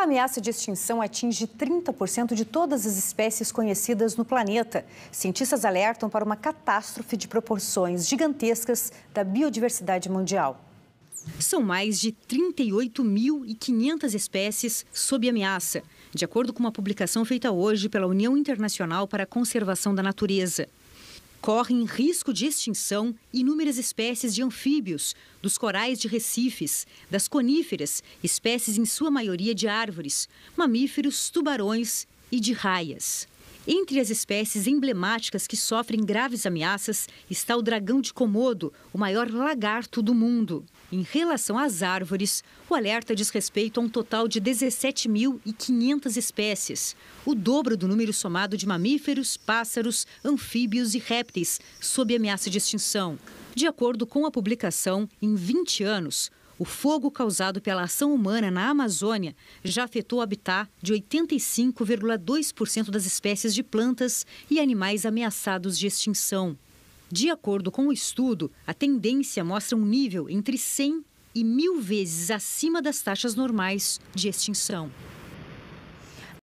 A ameaça de extinção atinge 30% de todas as espécies conhecidas no planeta. Cientistas alertam para uma catástrofe de proporções gigantescas da biodiversidade mundial. São mais de 38.500 espécies sob ameaça, de acordo com uma publicação feita hoje pela União Internacional para a Conservação da Natureza correm risco de extinção inúmeras espécies de anfíbios, dos corais de recifes, das coníferas, espécies em sua maioria de árvores, mamíferos, tubarões e de raias. Entre as espécies emblemáticas que sofrem graves ameaças está o dragão de Komodo, o maior lagarto do mundo. Em relação às árvores, o alerta diz respeito a um total de 17.500 espécies, o dobro do número somado de mamíferos, pássaros, anfíbios e répteis sob ameaça de extinção. De acordo com a publicação, em 20 anos, o fogo causado pela ação humana na Amazônia já afetou o habitat de 85,2% das espécies de plantas e animais ameaçados de extinção. De acordo com o estudo, a tendência mostra um nível entre 100 e mil vezes acima das taxas normais de extinção.